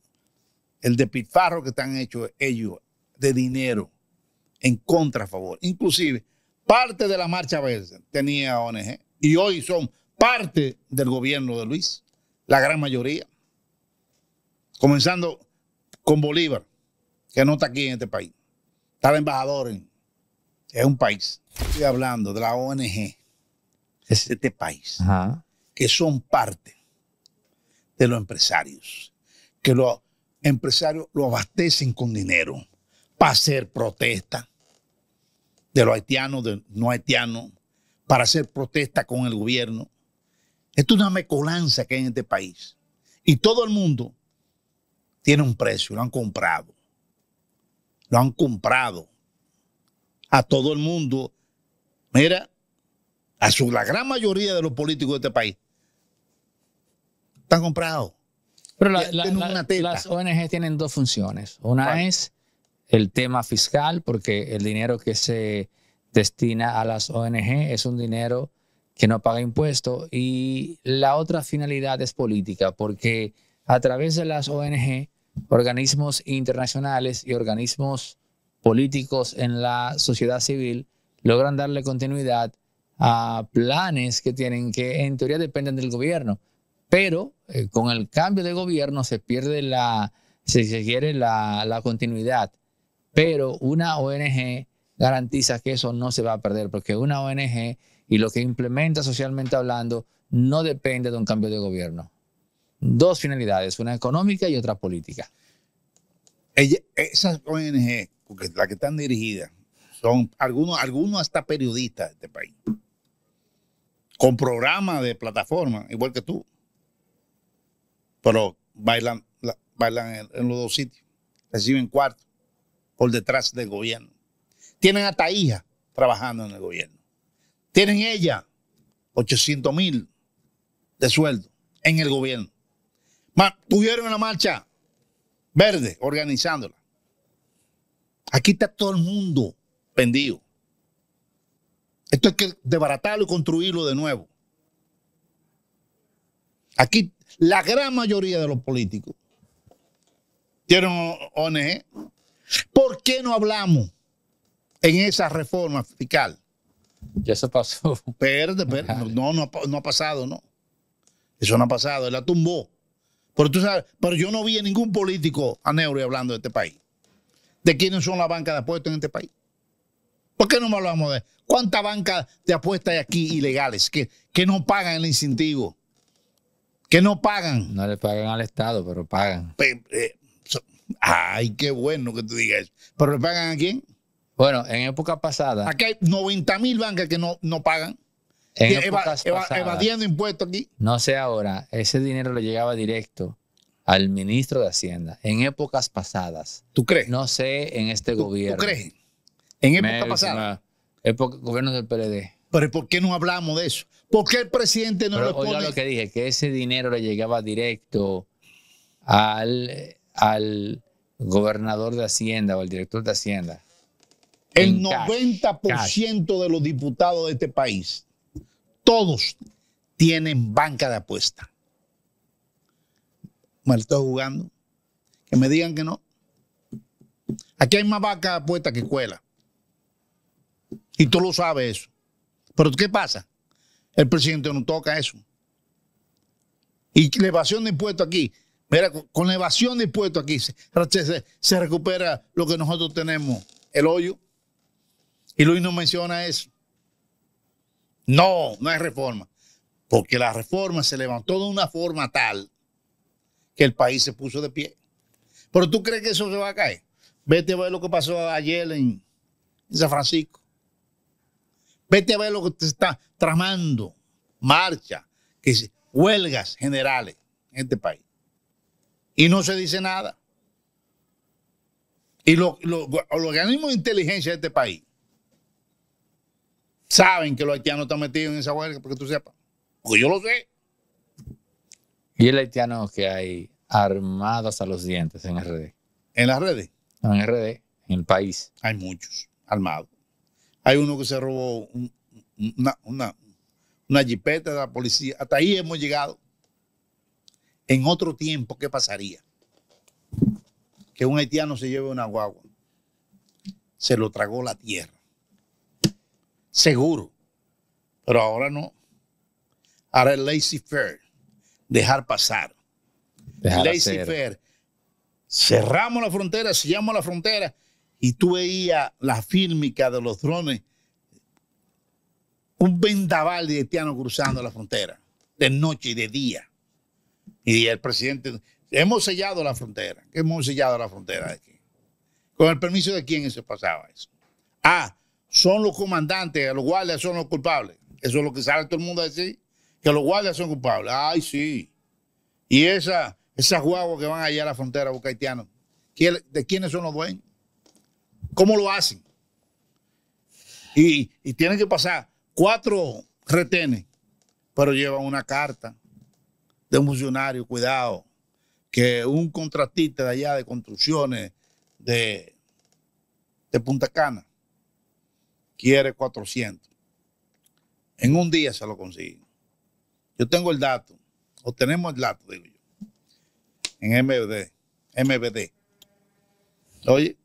el despilfarro que están hecho ellos de dinero en contra favor. Inclusive, parte de la marcha verde tenía ONG y hoy son parte del gobierno de Luis, la gran mayoría. Comenzando con Bolívar, que no está aquí en este país. Está el embajador en es un país. Estoy hablando de la ONG. Es este país. Que son parte de los empresarios. Que los empresarios lo abastecen con dinero para hacer protesta de los haitianos, de no haitianos, para hacer protesta con el gobierno. Esto es una mecolanza que hay en este país. Y todo el mundo tiene un precio, lo han comprado. Lo han comprado. A todo el mundo. Mira, a la gran mayoría de los políticos de este país están comprados. Pero las ONG tienen dos funciones. Una es el tema fiscal, porque el dinero que se destina a las ONG es un dinero que no paga impuestos. Y la otra finalidad es política, porque a través de las ONG, organismos internacionales y organismos políticos en la sociedad civil logran darle continuidad a planes que tienen que en teoría dependen del gobierno, pero eh, con el cambio de gobierno se pierde la, si se quiere, la, la continuidad. Pero una ONG garantiza que eso no se va a perder, porque una ONG y lo que implementa socialmente hablando no depende de un cambio de gobierno. Dos finalidades, una económica y otra política. esas ONG, las que están dirigidas, son algunos, algunos hasta periodistas de este país, con programa de plataforma, igual que tú, pero bailan, en, los dos sitios, reciben cuarto por detrás del gobierno. Tienen a Taíja trabajando en el gobierno. Tienen ella 800 mil de sueldo en el gobierno. tuvieron una marcha verde organizándola. Aquí está todo el mundo vendido. Esto hay que desbaratarlo y construirlo de nuevo. Aquí la gran mayoría de los políticos tienen ONG, ¿Por qué no hablamos en esa reforma fiscal? Ya se pasó. No, no, ha pasado, no. Eso no ha pasado, él la tumbó. Pero tú sabes, pero yo no vi a ningún político a Neuro hablando de este país. De quiénes son las bancas de apuestas en este país. ¿Por qué no me hablamos de cuántas bancas de apuestas hay aquí ilegales que, no pagan el incentivo? Que no pagan. No le pagan al Estado, pero pagan. Eh, Ay, qué bueno que tú digas eso. ¿Pero le pagan a quién? Bueno, en época pasada. Aquí hay 90 mil bancas que no, no pagan. En épocas evadiendo impuestos aquí. No sé ahora, ese dinero le llegaba directo al ministro de Hacienda en épocas pasadas. ¿Tú crees? No sé en este gobierno. ¿Tú crees? En épocas pasadas. Época, gobierno del PLD. Pero ¿por qué no hablamos de eso? ¿Por qué el presidente no lo lo que dije, que ese dinero le llegaba directo al al gobernador de Hacienda o al director de Hacienda. El 90% de los diputados de este país, todos tienen banca de apuesta. Me estoy jugando. Que me digan que no. Aquí hay más banca de apuesta que escuela. Y tú lo sabes eso. Pero ¿qué pasa? El presidente no toca eso. Y la evasión de impuestos aquí Mira, con, la evasión de impuestos aquí se, recupera lo que nosotros tenemos, el hoyo. Y Luis no menciona eso. No, no hay reforma. Porque la reforma se levantó de una forma tal que el país se puso de pie. Pero tú crees que eso se va a caer. Vete a ver lo que pasó ayer en, en San Francisco. Vete a ver lo que te está tramando. Marcha, que huelgas generales en este país y no se dice nada. Y los, organismos de inteligencia de este país saben que los haitianos están metidos en esa huelga, porque tú sepas. Porque yo lo sé. ¿Y el haitiano que hay armados a los dientes en RD? ¿En las redes? en RD, en el país. Hay muchos armados. Hay uno que se robó una, una jipeta de la policía. Hasta ahí hemos llegado. En otro tiempo, ¿qué pasaría? Que un haitiano se lleve una guagua. Se lo tragó la tierra. Seguro. Pero ahora no. Ahora es lazy fair. Dejar pasar. lazy fair. Cerramos la frontera, sellamos la frontera. Y tú veías la fílmica de los drones. Un vendaval de haitianos cruzando la frontera. De noche y de día y el presidente, hemos sellado la frontera, hemos sellado la frontera aquí. ¿Con el permiso de quién se pasaba eso? Ah, son los comandantes, los guardias son los culpables. Eso es lo que sale todo el mundo a decir, que los guardias son culpables. Ay, sí. Y esa, esas guaguas que van allá a la frontera a ¿de quiénes son los dueños? ¿Cómo lo hacen? Y, y tienen que pasar cuatro retenes, pero llevan una carta de un funcionario, cuidado, que un contratista de allá de construcciones de, de Punta Cana quiere 400. En un día se lo consigue. Yo tengo el dato, o tenemos el dato, digo yo, en MBD. Oye,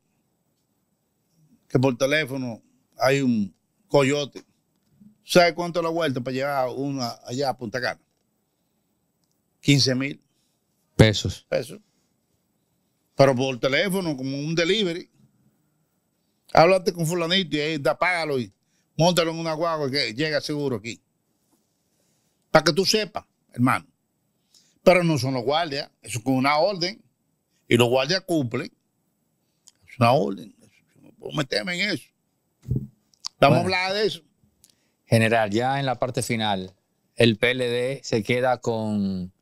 que por teléfono hay un coyote. ¿Sabe cuánto la vuelta para llevar una allá a Punta Cana? 15 mil pesos. Pero por teléfono, como un delivery. Háblate con fulanito y ahí da, y montalo en una guagua que llega seguro aquí. Para que tú sepas, hermano. Pero no son los guardias, eso es con una orden. Y los guardias cumplen. Es una orden. No me meterme en eso. Vamos a hablar de eso. General, ya en la parte final, el PLD se queda con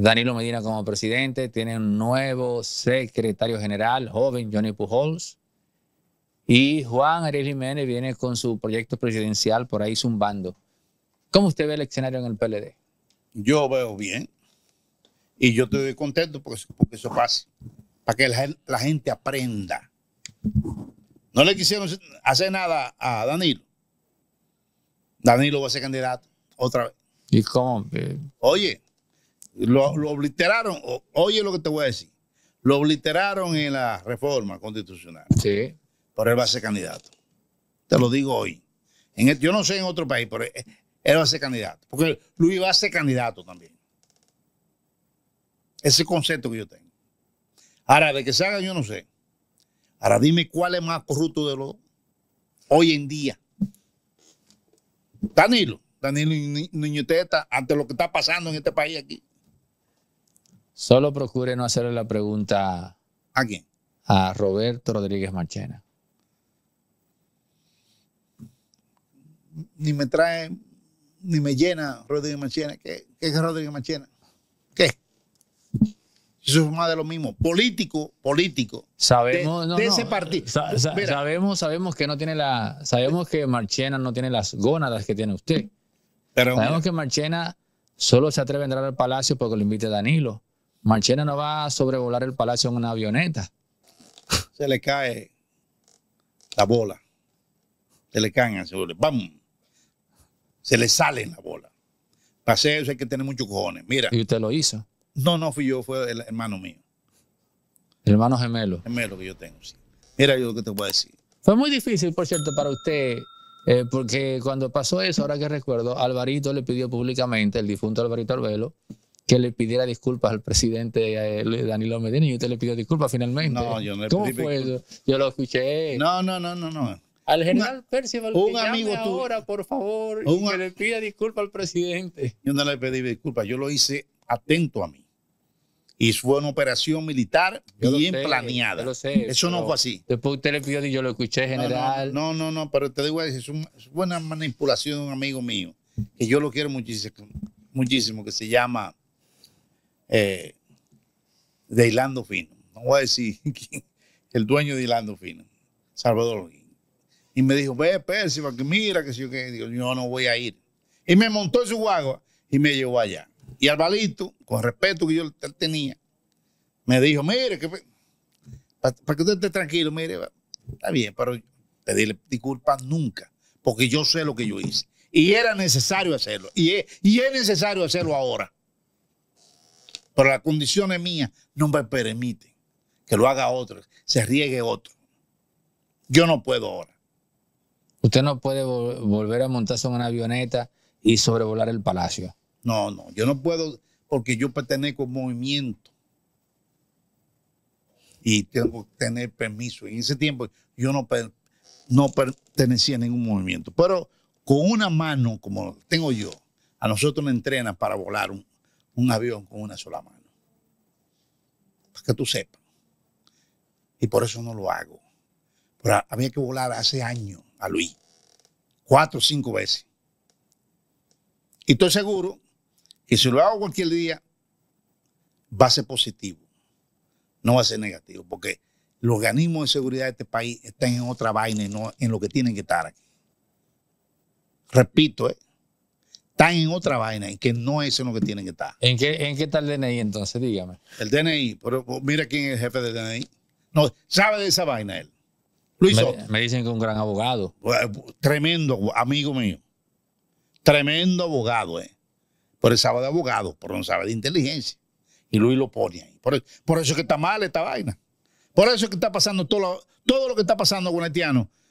Danilo Medina como presidente, tiene un nuevo secretario general, joven Johnny Pujols. Y Juan Ariel Jiménez viene con su proyecto presidencial por ahí zumbando. ¿Cómo usted ve el escenario en el PLD? Yo veo bien. Y yo estoy contento porque, eso pasa. Para que la, la, gente aprenda. No le quisieron hacer nada a Danilo. Danilo va a ser candidato otra vez. ¿Y cómo? Eh, Oye, lo, obliteraron. O, oye lo que te voy a decir. Lo obliteraron en la reforma constitucional. Sí. Pero él va a ser candidato. Te lo digo hoy. En yo no sé en otro país, pero eh, él va a ser candidato. Porque Luis va a ser candidato también. Ese concepto que yo tengo. Ahora, de que se haga, yo no sé. Ahora, dime cuál es más corrupto de los Hoy en día. Danilo. Danilo Niñoteta, ante lo que está pasando en este país aquí. Solo procure no hacerle la pregunta. ¿A quién? A Roberto Rodríguez Marchena. Ni me trae, ni me llena Rodríguez Marchena. ¿Qué, es Rodríguez Marchena? ¿Qué? Eso es más de lo mismo. Político, político. Sabemos, de, ese partido. sabemos, sabemos que no tiene la. Sabemos que Marchena no tiene las gónadas que tiene usted. sabemos que Marchena solo se atreve a entrar al palacio porque lo invite Danilo. Marchena no va a sobrevolar el palacio en una avioneta. Se le cae la bola. Se le caen le ¡Bam! Se le sale la bola. Para hacer eso hay que tener muchos cojones. Mira. ¿Y usted lo hizo? No, no fui yo, fue el hermano mío. El hermano gemelo. Gemelo que yo tengo, sí. Mira yo lo que te voy a decir. Fue muy difícil, por cierto, para usted, eh, porque cuando pasó eso, ahora que recuerdo, Alvarito le pidió públicamente, el difunto Alvarito Alvelo, que le pidiera disculpas al presidente eh, Danilo Medina y usted le pidió disculpas finalmente. No, yo no le pedí Yo lo escuché. No, no, no, no, Al general Percival, un amigo llame ahora, por favor, que le pida disculpas al presidente. Yo no le pedí disculpas, yo lo hice atento a mí. Y fue una operación militar bien planeada. eso no fue así. Después usted le pidió y yo lo escuché, general. No, no, no, pero te digo, es una buena manipulación de un amigo mío, que yo lo quiero muchísimo que se llama eh, de Hilando Fino. No voy a decir el dueño de Hilando Fino, Salvador. Y me dijo, ve, pésima que mira, que si yo que digo, yo no voy a ir. Y me montó en su guagua y me llevó allá. Y al Albalito, con respeto que yo tenía, me dijo, mire, que, para, que usted esté tranquilo, mire, está bien, pero pedirle disculpas nunca, porque yo sé lo que yo hice. Y era necesario hacerlo. Y y es necesario hacerlo ahora. Pero las condiciones mías no me permiten que lo haga otro, se riegue otro. Yo no puedo ahora. Usted no puede volver a montarse en una avioneta y sobrevolar el palacio. No, no, yo no puedo porque yo pertenezco a un movimiento y tengo que tener permiso. en ese tiempo yo no, no pertenecía a ningún movimiento, pero con una mano como tengo yo, a nosotros nos entrenan para volar un, un avión con una sola mano. Para que tú sepas. Y por eso no lo hago. Pero había que volar hace años a Luis. Cuatro o cinco veces. Y estoy seguro que si lo hago cualquier día, va a ser positivo. No va a ser negativo. Porque los organismos de seguridad de este país están en otra vaina y no en lo que tienen que estar aquí. Repito, ¿eh? están en otra vaina y que no es en lo que tienen que estar. ¿En qué, en qué está el DNI entonces? Dígame. El DNI, pero mira quién es el jefe del DNI. No, sabe de esa vaina él. Luis me, dicen que es un gran abogado. Tremendo, amigo mío. Tremendo abogado, eh. Pero él sabe de abogado, pero no sabe de inteligencia. Y Luis lo pone ahí. Por, eso es que está mal esta vaina. Por eso es que está pasando todo lo, todo lo que está pasando con el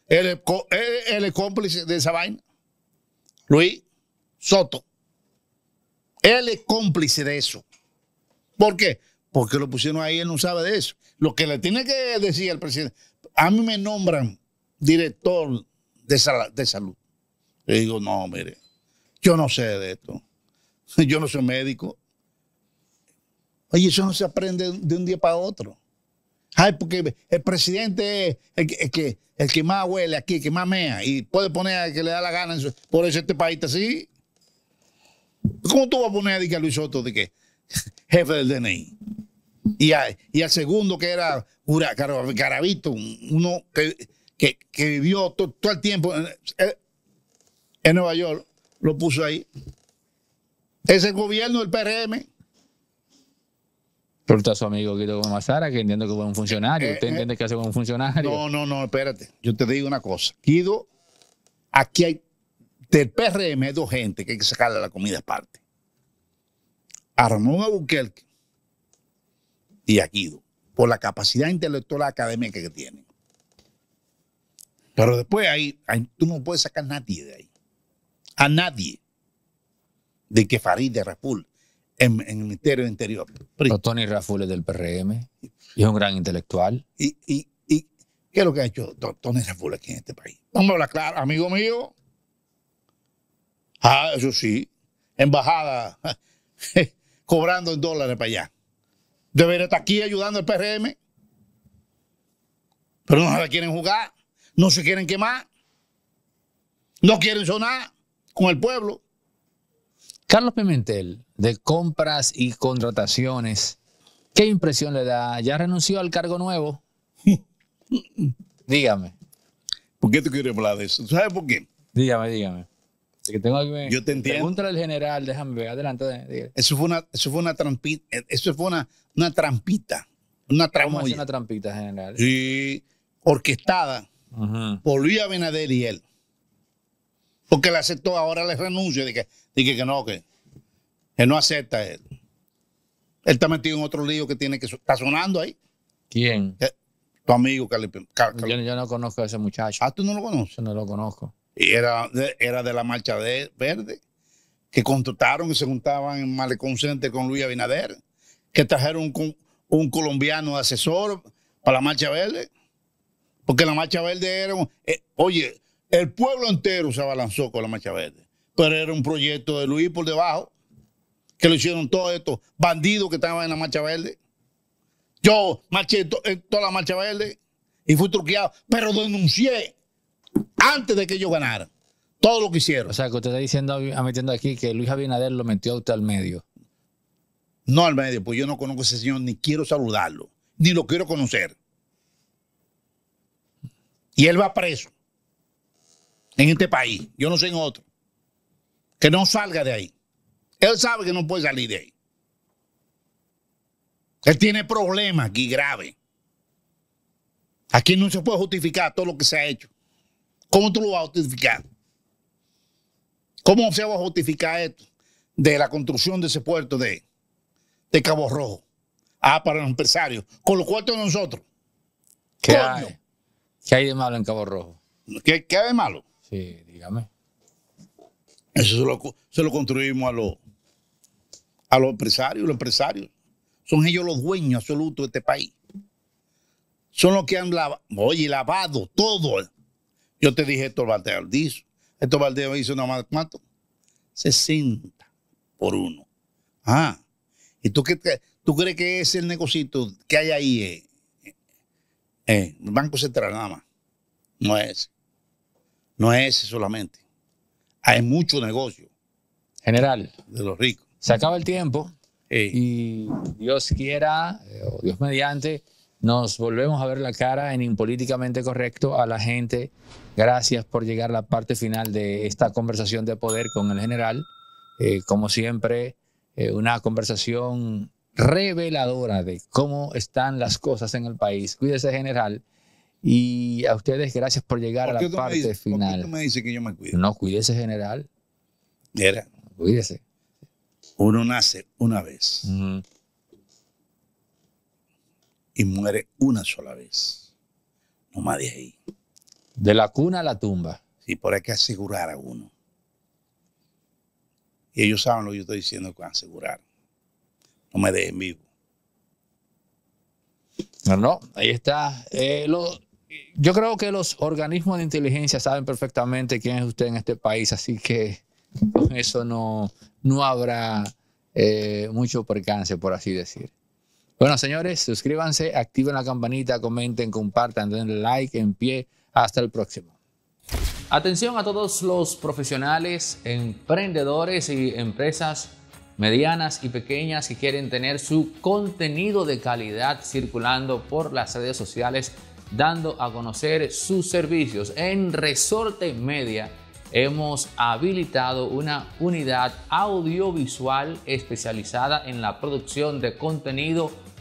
él cómplice de esa vaina. Luis. Soto. Él es cómplice de eso. ¿Por qué? Porque lo pusieron ahí, él no sabe de eso. Lo que le tiene que decir al presidente, a mí me nombran director de, de salud. Le digo, no, mire, yo no sé de esto. Yo no soy médico. Oye, eso no se aprende de un día para otro. Ay, porque el presidente es el que, el que, más huele aquí, el que más mea, y puede poner al que le da la gana. Por eso este país está así. ¿Cómo tú vas a poner a, Luis Soto de que jefe del DNI? Y, al segundo que era Ura, Carabito, uno que, vivió todo, el tiempo eh, en, Nueva York, lo puso ahí. Es el gobierno del PRM. Pero está su amigo Guido Gomazara, que entiendo que fue un funcionario. Eh, ¿Usted eh, entiende que hace un funcionario? No, no, no, espérate. Yo te digo una cosa. Guido, aquí hay del PRM hay dos gente que hay que sacarle la comida aparte. A Ramón Abuquerque y a Guido, por la capacidad intelectual académica que tienen. Pero después ahí, tú no puedes sacar a nadie de ahí. A nadie. De que Farid de Raful en, el Ministerio del Interior. Tony Raful es del PRM es un gran intelectual. Y, y, qué es lo que ha hecho Tony Raful aquí en este país? Vamos a hablar claro, amigo mío. Ah, eso sí. Embajada cobrando en dólares para allá. Debería estar aquí ayudando al PRM. Pero no se la quieren jugar. No se quieren quemar. No quieren sonar con el pueblo. Carlos Pimentel, de compras y contrataciones, ¿qué impresión le da? ¿Ya renunció al cargo nuevo? dígame. ¿Por qué tú quieres hablar de eso? ¿Sabes por qué? Dígame, dígame tengo Yo te entiendo. Pregúntale al general, déjame ver, adelante. eso fue una, eso fue una trampita, eso fue una, una trampita, una trampa una trampita, general? Y orquestada por Luis Abinader y él. Porque le aceptó, ahora le renuncio dije que, que, no, que, que, no acepta él. Él está metido en otro lío que tiene que, está sonando ahí. ¿Quién? Eh, tu amigo, Cali, Yo, no conozco a ese muchacho. Ah, tú no lo conoces. Yo no lo conozco y era de, era de la marcha verde, que contrataron y se juntaban en Malecón con Luis Abinader, que trajeron un, un colombiano asesor para la marcha verde, porque la marcha verde era, eh, oye, el pueblo entero se abalanzó con la marcha verde, pero era un proyecto de Luis por debajo, que lo hicieron todos estos bandidos que estaban en la marcha verde. Yo marché toda la marcha verde y fui truqueado, pero denuncié antes de que ellos ganaran. Todo lo que hicieron. O sea, que usted está diciendo, metiendo aquí que Luis Abinader lo metió a usted al medio. No al medio, pues yo no conozco a ese señor, ni quiero saludarlo, ni lo quiero conocer. Y él va preso en este país, yo no sé en otro. Que no salga de ahí. Él sabe que no puede salir de ahí. Él tiene problemas aquí graves. Aquí no se puede justificar todo lo que se ha hecho. ¿Cómo tú lo vas a justificar? ¿Cómo se va a justificar esto de la construcción de ese puerto de, Cabo Rojo? Ah, para los empresarios, con los cuartos de nosotros. ¿Qué hay? de malo en Cabo Rojo? ¿Qué, hay de malo? Sí, dígame. Eso se lo, construimos a los, a los empresarios. Los empresarios son ellos los dueños absolutos de este país. Son los que han lavado, oye, lavado todo yo te dije, esto, Héctor Esto, esto baldeo hizo nada más cuánto? 60 por uno. Ah, ¿y tú, qué, tú crees que es el negocito que hay ahí? Eh, eh, el Banco Central nada más. No es. No es solamente. Hay mucho negocio. General. De los ricos. Se acaba el tiempo. Y Dios quiera, eh, o Dios mediante, nos volvemos a ver la cara en Impolíticamente Correcto a la gente. Gracias por llegar a la parte final de esta conversación de poder con el general. Eh, como siempre, eh, una conversación reveladora de cómo están las cosas en el país. Cuídese, general. Y a ustedes, gracias por llegar a la parte final. ¿por qué me que yo me No, cuídese, general. Era. Cuídese. Uno nace una vez y muere una sola vez. No más de ahí. De la cuna a la tumba. Sí, por hay que asegurar a uno. Y ellos saben lo que yo estoy diciendo con asegurar. No me dejen vivo. No, no, ahí está. Eh, yo creo que los organismos de inteligencia saben perfectamente quién es usted en este país, así que con eso no, no habrá eh, mucho percance, por así decir. Bueno, señores, suscríbanse, activen la campanita, comenten, compartan, denle like, en pie. Hasta el próximo. Atención a todos los profesionales, emprendedores y empresas medianas y pequeñas que quieren tener su contenido de calidad circulando por las redes sociales, dando a conocer sus servicios. En Resorte Media hemos habilitado una unidad audiovisual especializada en la producción de contenido